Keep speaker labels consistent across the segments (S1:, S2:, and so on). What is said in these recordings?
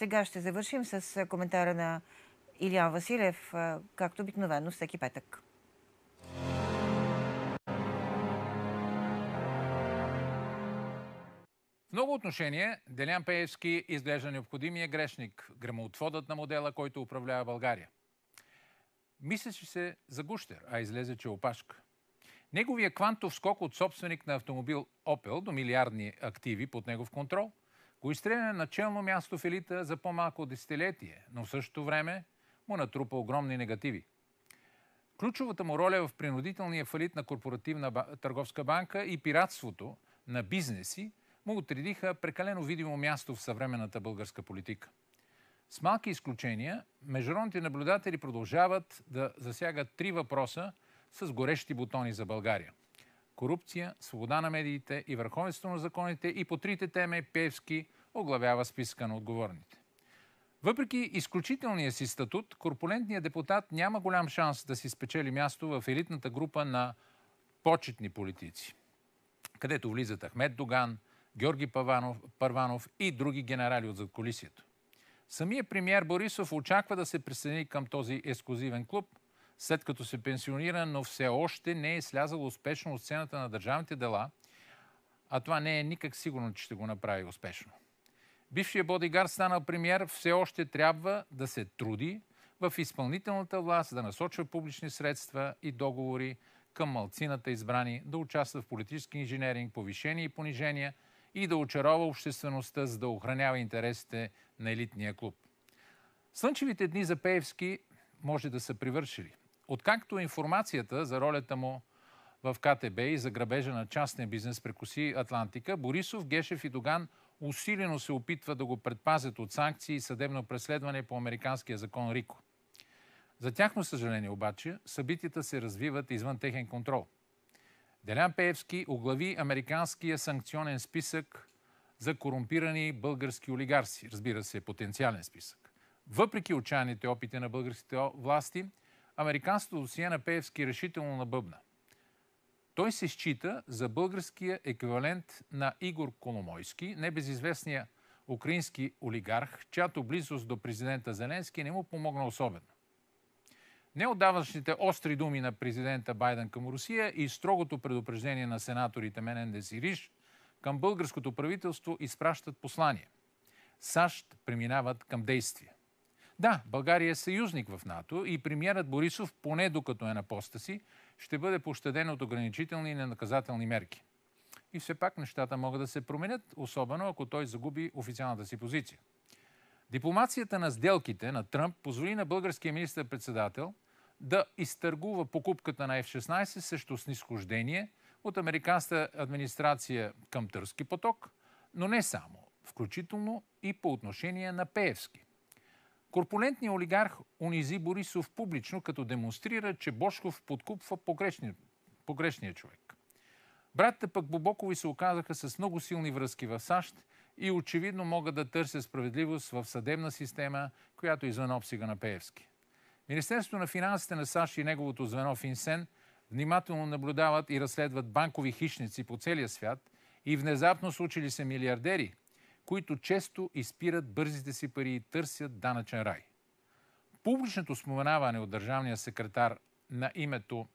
S1: Сега ще завършим с коментара на Илян Василев, както обикновено всеки петък. В много отношения Делян Пеевски изглежда необходимия грешник, грамоотводът на модела, който управлява България. Мислеше се за гущер, а излезе, че е опашка. Неговия квантов скок от собственик на автомобил Opel до милиардни активи под негов контрол – изстреля на начално място в елита за по-малко десетилетие, но в същото време му натрупа огромни негативи. Ключовата му роля е в принудителния фалит на корпоративна търговска банка и пиратството на бизнеси му отредиха прекалено видимо място в съвременната българска политика. С малки изключения, международните наблюдатели продължават да засягат три въпроса с горещи бутони за България корупция, свобода на медиите и върховенство на законите и по трите теми Певски оглавява списка на отговорните. Въпреки изключителния си статут, корпулентният депутат няма голям шанс да си спечели място в елитната група на почетни политици, където влизат Ахмед Доган, Георги Паванов, Парванов и други генерали от задколисието. Самия премьер Борисов очаква да се присъедини към този ексклюзивен клуб, след като се пенсионира, но все още не е слязал успешно от сцената на държавните дела, а това не е никак сигурно, че ще го направи успешно. Бившия бодигар станал премьер, все още трябва да се труди в изпълнителната власт, да насочва публични средства и договори към малцината избрани, да участва в политически инженеринг, повишения и понижения и да очарова обществеността, за да охранява интересите на елитния клуб. Слънчевите дни за Пеевски може да са привършили. Откакто информацията за ролята му в КТБ и за грабежа на частния бизнес прекоси Атлантика, Борисов, Гешев и Доган усилено се опитва да го предпазят от санкции и съдебно преследване по американския закон Рико. За тяхно съжаление обаче, събитията се развиват извън техен контрол. Делян Пеевски оглави американския санкционен списък за корумпирани български олигарси. Разбира се, потенциален списък. Въпреки отчаяните опити на българските власти, Американството досие на Пеевски решително набъбна. Той се счита за българския еквивалент на Игор Коломойски, небезизвестния украински олигарх, чиято близост до президента Зеленски не му помогна особено. Неодавнашните остри думи на президента Байден към Русия и строгото предупреждение на сенаторите Менендес и Риш към българското правителство изпращат послание. САЩ преминават към действия. Да, България е съюзник в НАТО и премиерът Борисов, поне докато е на поста си, ще бъде пощаден от ограничителни и ненаказателни мерки. И все пак нещата могат да се променят, особено ако той загуби официалната си позиция. Дипломацията на сделките на Тръмп позволи на българския министр-председател да изтъргува покупката на F-16 също снисхождение от американската администрация към Търски поток, но не само, включително и по отношение на Пеевски. Корпулентният олигарх унизи Борисов публично, като демонстрира, че Бошков подкупва погрешния, погрешния човек. Братите пък Бобокови се оказаха с много силни връзки в САЩ и очевидно могат да търсят справедливост в съдебна система, която е извън обсига на Пеевски. Министерството на финансите на САЩ и неговото звено Финсен внимателно наблюдават и разследват банкови хищници по целия свят и внезапно случили се милиардери, които често изпират бързите си пари и търсят данъчен рай. Публичното споменаване от държавния секретар на името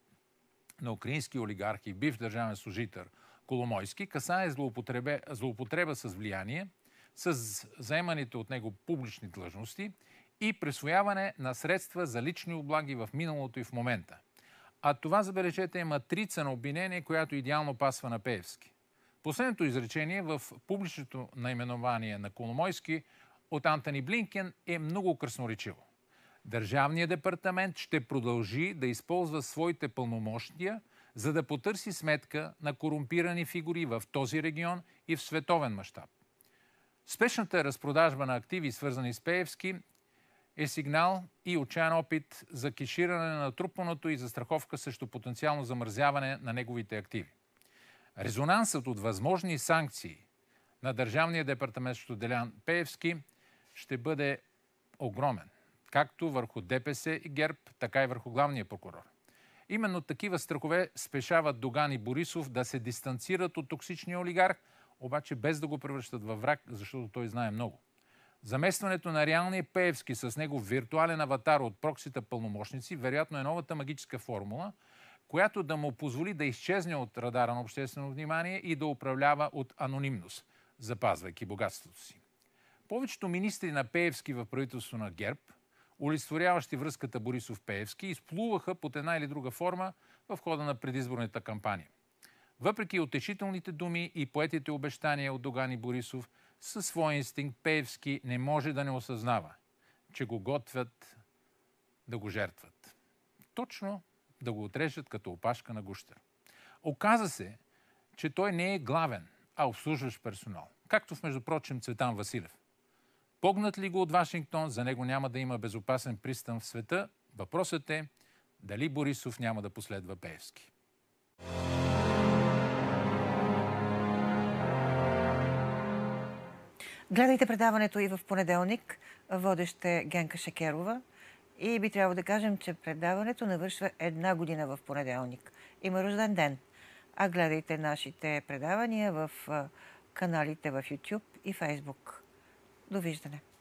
S1: на украински олигархи, бив държавен служител Коломойски, касае злоупотреба, злоупотреба с влияние, с заеманите от него публични длъжности и присвояване на средства за лични облаги в миналото и в момента. А това, забележете, е матрица на обвинение, която идеално пасва на Пеевски. Последното изречение в публичното наименование на Коломойски от Антони Блинкен е много красноречиво. Държавният департамент ще продължи да използва своите пълномощия, за да потърси сметка на корумпирани фигури в този регион и в световен мащаб. Спешната разпродажба на активи, свързани с Пеевски, е сигнал и отчаян опит за кеширане на трупаното и застраховка срещу потенциално замързяване на неговите активи. Резонансът от възможни санкции на Държавния департамент Делян Пеевски ще бъде огромен, както върху ДПС и ГЕРБ, така и върху главния прокурор. Именно такива страхове спешават Доган и Борисов да се дистанцират от токсичния олигарх, обаче без да го превръщат във враг, защото той знае много. Заместването на реалния Пеевски с него виртуален аватар от проксита пълномощници вероятно е новата магическа формула – която да му позволи да изчезне от радара на обществено внимание и да управлява от анонимност, запазвайки богатството си. Повечето министри на Пеевски в правителство на ГЕРБ, олицетворяващи връзката Борисов-Пеевски, изплуваха под една или друга форма в хода на предизборната кампания. Въпреки отечителните думи и поетите обещания от Доган и Борисов, със своя инстинкт Пеевски не може да не осъзнава, че го готвят да го жертват. Точно да го отрежат като опашка на гущер. Оказа се, че той не е главен, а обслужващ персонал. Както в междупрочем Цветан Василев. Погнат ли го от Вашингтон, за него няма да има безопасен пристан в света. Въпросът е дали Борисов няма да последва Пеевски. Гледайте предаването и в понеделник. водеще Генка Шекерова. И би трябвало да кажем, че предаването навършва една година в понеделник. Има рожден ден. А гледайте нашите предавания в каналите в YouTube и Facebook. Довиждане!